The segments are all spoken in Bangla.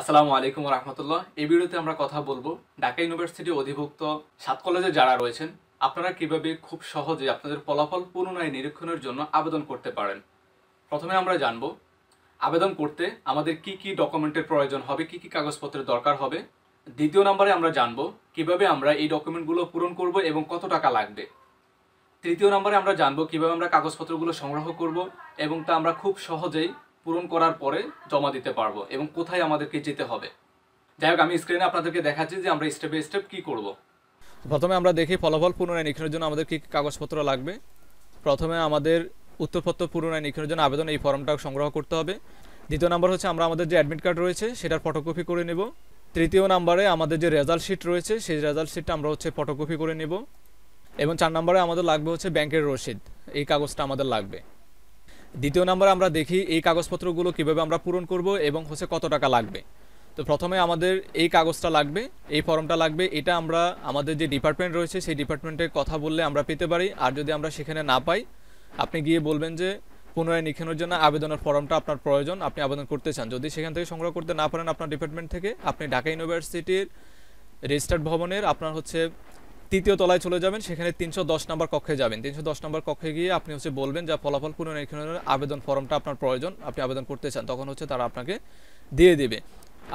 আসসালামু আলাইকুম রহমতুল্লাহ এই ভিডিওতে আমরা কথা বলবো ঢাকা ইউনিভার্সিটি অধিভুক্ত সাত কলেজে যারা রয়েছেন আপনারা কিভাবে খুব সহজে আপনাদের ফলাফল পুনরায় নিরীক্ষণের জন্য আবেদন করতে পারেন প্রথমে আমরা জানব আবেদন করতে আমাদের কি কি ডকুমেন্টের প্রয়োজন হবে কি কি কাগজপত্রের দরকার হবে দ্বিতীয় নম্বরে আমরা জানব কিভাবে আমরা এই ডকুমেন্টগুলো পূরণ করব এবং কত টাকা লাগবে তৃতীয় নম্বরে আমরা জানব কিভাবে আমরা কাগজপত্রগুলো সংগ্রহ করব এবং তা আমরা খুব সহজেই পূরণ করার পরে জমা দিতে পারবো এবং কোথায় আমাদেরকে যেতে হবে যাই হোক আমি স্ক্রিনে আপনাদেরকে দেখাচ্ছি যে আমরা স্টেপ বাই স্টেপ কী করব প্রথমে আমরা দেখি ফলাফল পুনরায় নিরীক্ষণের জন্য আমাদের কী কাগজপত্র লাগবে প্রথমে আমাদের উত্তরপত্র পুনরায় নিরীক্ষণের জন্য আবেদন এই ফর্মটা সংগ্রহ করতে হবে দ্বিতীয় নম্বর হচ্ছে আমরা আমাদের যে অ্যাডমিট কার্ড রয়েছে সেটার ফটোকপি করে নেব তৃতীয় নাম্বারে আমাদের যে রেজাল্ট শিট রয়েছে সেই রেজাল্ট শিটটা আমরা হচ্ছে ফটোকপি করে নেব এবং চার নম্বরে আমাদের লাগবে হচ্ছে ব্যাংকের রসিদ এই কাগজটা আমাদের লাগবে দ্বিতীয় নম্বরে আমরা দেখি এই কাগজপত্রগুলো কিভাবে আমরা পূরণ করব এবং হচ্ছে কত টাকা লাগবে তো প্রথমে আমাদের এই কাগজটা লাগবে এই ফর্মটা লাগবে এটা আমরা আমাদের যে ডিপার্টমেন্ট রয়েছে সেই ডিপার্টমেন্টের কথা বললে আমরা পেতে পারি আর যদি আমরা সেখানে না পাই আপনি গিয়ে বলবেন যে পুনরায় নিক্ষণের জন্য আবেদনের ফর্মটা আপনার প্রয়োজন আপনি আবেদন করতে চান যদি সেখান থেকে সংগ্রহ করতে না পারেন আপনার ডিপার্টমেন্ট থেকে আপনি ঢাকা ইউনিভার্সিটির রেজিস্টার্ড ভবনের আপনার হচ্ছে তৃতীয় তলায় চলে যাবেন সেখানে তিনশো দশ নম্বর কক্ষে যাবেন তিনশো দশ নম্বর কক্ষে গিয়ে আপনি হচ্ছে বলবেন যে ফলাফল পুনরীক্ষণের আবেদন ফর্মটা আপনার প্রয়োজন আপনি আবেদন করতে চান তখন হচ্ছে তারা আপনাকে দিয়ে দেবে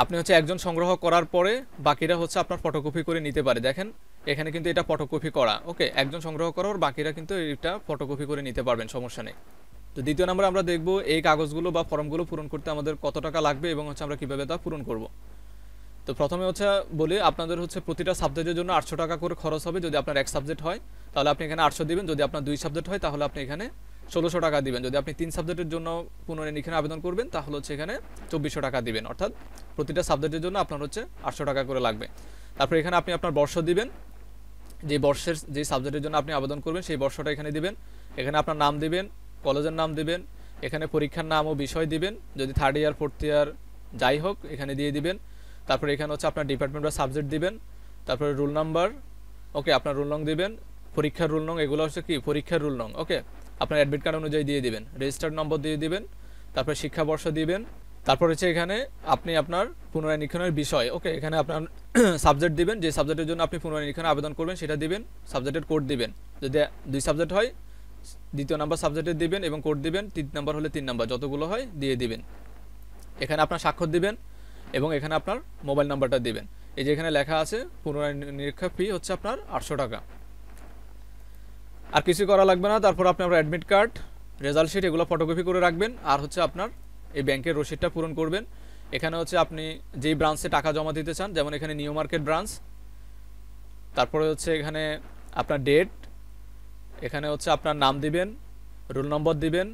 আপনি হচ্ছে একজন সংগ্রহ করার পরে বাকিরা হচ্ছে আপনার ফটোকপি করে নিতে পারে দেখেন এখানে কিন্তু এটা ফটোকপি করা ওকে একজন সংগ্রহ করার বাকিরা কিন্তু এটা ফটোকপি করে নিতে পারবেন সমস্যা নেই তো দ্বিতীয় নম্বর আমরা দেখব এই কাগজগুলো বা ফর্মগুলো পূরণ করতে আমাদের কত টাকা লাগবে এবং হচ্ছে আমরা কীভাবে তা পূরণ করবো তো প্রথমে হচ্ছে বলি আপনাদের হচ্ছে প্রতিটা সাবজেক্টের জন্য আটশো টাকা করে খরচ হবে যদি আপনার এক সাবজেক্ট হয় তাহলে আপনি এখানে আটশো দিবেন যদি আপনার দুই সাবজেক্ট হয় তাহলে আপনি এখানে ষোলোশো টাকা দিবেন যদি আপনি তিন সাবজেক্টের জন্য পুনরায় আবেদন করবেন তাহলে হচ্ছে এখানে চব্বিশশো টাকা দিবেন অর্থাৎ প্রতিটা সাবজেক্টের জন্য আপনার হচ্ছে আটশো টাকা করে লাগবে তারপর এখানে আপনি আপনার বর্ষ দিবেন যে বর্ষের যে সাবজেক্টের জন্য আপনি আবেদন করবেন সেই বর্ষটা এখানে দিবেন এখানে আপনার নাম দিবেন কলেজের নাম দিবেন এখানে পরীক্ষার নাম ও বিষয় দিবেন যদি থার্ড ইয়ার ফোর্থ ইয়ার যাই হোক এখানে দিয়ে দিবেন তারপরে এখানে হচ্ছে আপনার ডিপার্টমেন্ট বা সাবজেক্ট দিবেন তারপরে রুল নাম্বার ওকে আপনার রুল নং দিবেন পরীক্ষার রুল নং এগুলো হচ্ছে কি পরীক্ষার রুল নং ওকে আপনার অ্যাডমিট কার্ড অনুযায়ী দিয়ে দিবেন রেজিস্টার্ড নম্বর দিয়ে দিবেন তারপর শিক্ষাবর্ষ দিবেন তারপর হচ্ছে এখানে আপনি আপনার পুনরায় নিরীক্ষণের বিষয় ওকে এখানে আপনার সাবজেক্ট দিবেন যে সাবজেক্টের জন্য আপনি পুনরায় নিরীক্ষণে আবেদন করবেন সেটা দিবেন সাবজেক্টের কোড দিবেন যদি দুই সাবজেক্ট হয় দ্বিতীয় নাম্বার সাবজেক্টে দিবেন এবং কোড দিবেন তিন নাম্বার হলে তিন নাম্বার যতগুলো হয় দিয়ে দিবেন এখানে আপনার স্বাক্ষর দিবেন এবং এখানে আপনার মোবাইল নাম্বারটা দেবেন এই যে এখানে লেখা আছে পুনরায় নিরীক্ষা ফি হচ্ছে আপনার আটশো টাকা আর কিছু করা লাগবে না তারপর আপনি আপনার অ্যাডমিট কার্ড রেজাল্ট শিট এগুলো ফটোকপি করে রাখবেন আর হচ্ছে আপনার এই ব্যাংকের রসিদটা পূরণ করবেন এখানে হচ্ছে আপনি যেই ব্রাঞ্চে টাকা জমা দিতে চান যেমন এখানে নিউ মার্কেট ব্রাঞ্চ তারপরে হচ্ছে এখানে আপনার ডেট এখানে হচ্ছে আপনার নাম দিবেন রোল নম্বর দিবেন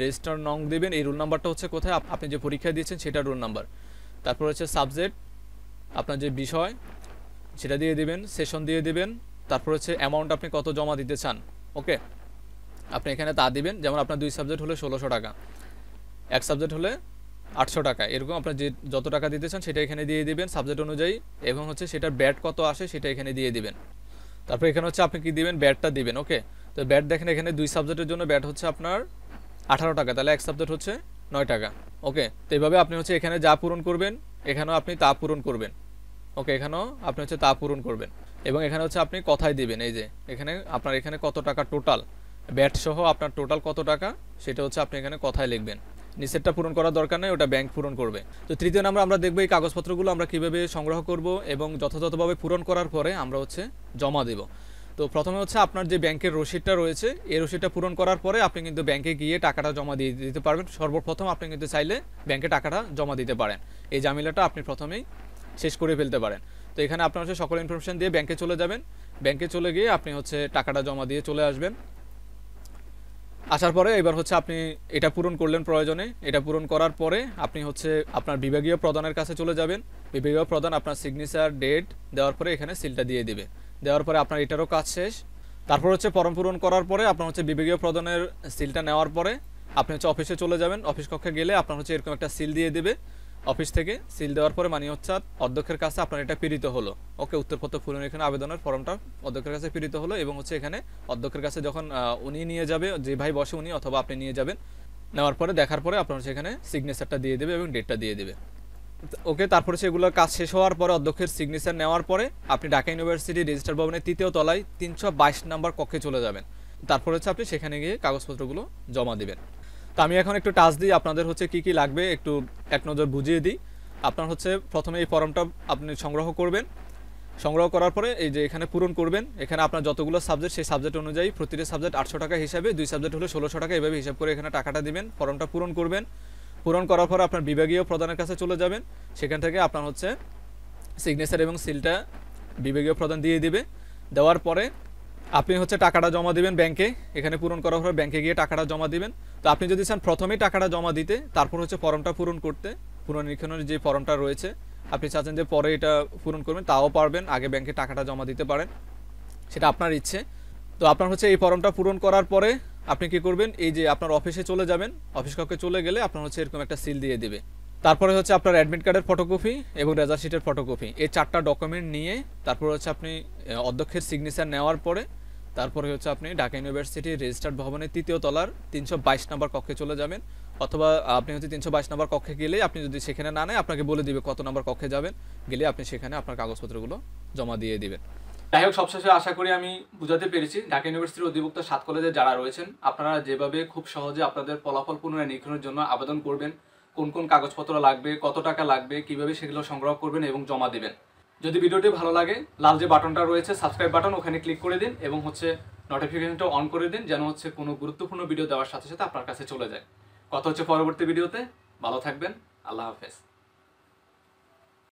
রেজিস্টার নং দিবেন এই রোল নাম্বারটা হচ্ছে কোথায় আপনি যে পরীক্ষা দিয়েছেন সেটা রোল নাম্বার তারপর হচ্ছে সাবজেক্ট আপনার যে বিষয় সেটা দিয়ে দিবেন সেশন দিয়ে দিবেন তারপর হচ্ছে অ্যামাউন্ট আপনি কত জমা দিতে চান ওকে আপনি এখানে তা দিবেন যেমন আপনার দুই সাবজেক্ট হলে ষোলোশো টাকা এক সাবজেক্ট হলে আটশো টাকা এরকম আপনার যে যত টাকা দিতে চান সেটা এখানে দিয়ে দিবেন সাবজেক্ট অনুযায়ী এবং হচ্ছে সেটার ব্যাট কত আসে সেটা এখানে দিয়ে দিবেন তারপর এখানে হচ্ছে আপনি কি দিবেন ব্যাটটা দিবেন ওকে তো ব্যাট দেখেন এখানে দুই সাবজেক্টের জন্য ব্যাট হচ্ছে আপনার আঠারো টাকা তাহলে এক সাবজেক্ট হচ্ছে নয় টাকা ওকে তো এইভাবে আপনি হচ্ছে এখানে যা পূরণ করবেন এখানেও আপনি তা পূরণ করবেন ওকে এখানেও আপনি হচ্ছে তা পূরণ করবেন এবং এখানে হচ্ছে আপনি কথায় দিবেন এই যে এখানে আপনার এখানে কত টাকা টোটাল ব্যাট সহ আপনার টোটাল কত টাকা সেটা হচ্ছে আপনি এখানে কথায় লিখবেন নিচেরটা পূরণ করার দরকার নেই ওটা ব্যাংক পূরণ করবে তো তৃতীয় নাম্বার আমরা দেখবো এই কাগজপত্রগুলো আমরা কীভাবে সংগ্রহ করব এবং যথাযথভাবে পূরণ করার পরে আমরা হচ্ছে জমা দেব তো প্রথমে হচ্ছে আপনার যে ব্যাংকের রসিদটা রয়েছে এই রসিদটা পূরণ করার পরে আপনি কিন্তু ব্যাংকে গিয়ে টাকাটা জমা দিয়ে দিতে পারবেন সর্বপ্রথম আপনি কিন্তু চাইলে ব্যাংকে টাকাটা জমা দিতে পারেন এই জামিলাটা আপনি প্রথমেই শেষ করে ফেলতে পারেন তো এখানে আপনার হচ্ছে সকল ইনফরমেশান দিয়ে ব্যাংকে চলে যাবেন ব্যাংকে চলে গিয়ে আপনি হচ্ছে টাকাটা জমা দিয়ে চলে আসবেন আসার পরে এবার হচ্ছে আপনি এটা পূরণ করলেন প্রয়োজনে এটা পূরণ করার পরে আপনি হচ্ছে আপনার বিভাগীয় প্রধানের কাছে চলে যাবেন বিভাগীয় প্রধান আপনার সিগনেচার ডেট দেওয়ার পরে এখানে সিলটা দিয়ে দিবে দেওয়ার পরে আপনার এটারও কাজ শেষ তারপর হচ্ছে ফর্ম পূরণ করার পরে আপনার হচ্ছে বিভাগীয় প্রদানের সিলটা নেওয়ার পরে আপনি হচ্ছে অফিসে চলে যাবেন অফিস কক্ষে গেলে আপনার হচ্ছে এরকম একটা সিল দিয়ে দেবে অফিস থেকে সিল দেওয়ার পরে মানি হচ্ছে অধ্যক্ষের কাছে আপনার এটা পীড়িত হলো ওকে উত্তরপত্র পূরণ এখানে আবেদনের ফর্মটা অধ্যক্ষের কাছে পীড়িত হলো এবং হচ্ছে এখানে অধ্যক্ষের কাছে যখন উনি নিয়ে যাবে যে ভাই বসে উনি অথবা আপনি নিয়ে যাবেন নেওয়ার পরে দেখার পরে আপনার হচ্ছে এখানে সিগনেচারটা দিয়ে দেবে এবং ডেটটা দিয়ে দেবে ওকে তারপরে সেগুলোর কাজ শেষ হওয়ার পরে অধ্যক্ষের সিগনেচার নেওয়ার পরে আপনি ঢাকা ইউনিভার্সিটি রেজিস্টার ভবনের তৃতীয় তলায় তিনশো বাইশ নাম্বার কক্ষে চলে যাবেন তারপর হচ্ছে আপনি সেখানে গিয়ে কাগজপত্রগুলো জমা দেবেন তো আমি এখন একটু টাচ দিই আপনাদের হচ্ছে কি কি লাগবে একটু এক নজর বুঝিয়ে দিই আপনার হচ্ছে প্রথমে এই ফর্মটা আপনি সংগ্রহ করবেন সংগ্রহ করার পরে এই যে এখানে পূরণ করবেন এখানে আপনার যতগুলো সাবজেক্ট সেই সাবজেক্ট অনুযায়ী প্রতিটা সাবজেক্ট আটশো টাকা হিসাবে দুই সাবজেক্ট হলে ষোলোশো টাকা এভাবে হিসাব করে এখানে টাকাটা দিবেন ফর্মটা পূরণ করবেন পূরণ করার পর আপনার বিভাগীয় প্রধানের কাছে চলে যাবেন সেখান থেকে আপনার হচ্ছে সিগনেচার এবং সিলটা বিভাগীয় প্রধান দিয়ে দিবে দেওয়ার পরে আপনি হচ্ছে টাকাটা জমা দিবেন ব্যাংকে এখানে পূরণ করার পর ব্যাংকে গিয়ে টাকাটা জমা দিবেন তো আপনি যদি চান প্রথমেই টাকাটা জমা দিতে তারপর হচ্ছে ফর্মটা পূরণ করতে পুনর্নিরীক্ষণের যে ফর্মটা রয়েছে আপনি চাচ্ছেন যে পরে এটা পূরণ করবেন তাও পারবেন আগে ব্যাংকে টাকাটা জমা দিতে পারেন সেটা আপনার ইচ্ছে তো আপনার হচ্ছে এই ফর্মটা পূরণ করার পরে আপনি কি করবেন এই যে আপনার অফিসে চলে যাবেন অফিস কক্ষে চলে গেলে আপনার হচ্ছে এরকম একটা সিল দিয়ে দিবে তারপরে হচ্ছে আপনার অ্যাডমিট কার্ডের ফটোকপি এবং রেজাল্ট শিটের ফটোকপি এই চারটা ডকুমেন্ট নিয়ে তারপর হচ্ছে আপনি অধ্যক্ষের সিগনেচার নেওয়ার পরে তারপরে হচ্ছে আপনি ঢাকা ইউনিভার্সিটির রেজিস্টার্ড ভবনের তৃতীয় তলার তিনশো বাইশ নম্বর কক্ষে চলে যাবেন অথবা আপনি হচ্ছে তিনশো বাইশ নম্বর কক্ষে গেলে আপনি যদি সেখানে না নেয় আপনাকে বলে দিবে কত নম্বর কক্ষে যাবেন গেলে আপনি সেখানে আপনার কাগজপত্রগুলো জমা দিয়ে দিবেন যাই হোক সবশেষে আশা করি আমি বুঝাতে পেরেছি ঢাকা ইউনিভার্সিটির অধিভুক্ত সাত কলেজে যারা রয়েছেন আপনারা যেভাবে খুব সহজে আপনাদের ফলাফল পুনরায় নিরীক্ষণের জন্য আবেদন করবেন কোন কোন কাগজপত্র লাগবে কত টাকা লাগবে কিভাবে সেগুলো সংগ্রহ করবেন এবং জমা দেবেন যদি ভিডিওটি ভালো লাগে লাল যে বাটনটা রয়েছে সাবস্ক্রাইব বাটন ওখানে ক্লিক করে দিন এবং হচ্ছে নোটিফিকেশনটা অন করে দিন যেন হচ্ছে কোনো গুরুত্বপূর্ণ ভিডিও দেওয়ার সাথে সাথে আপনার কাছে চলে যায় কথা হচ্ছে পরবর্তী ভিডিওতে ভালো থাকবেন আল্লাহ হাফেজ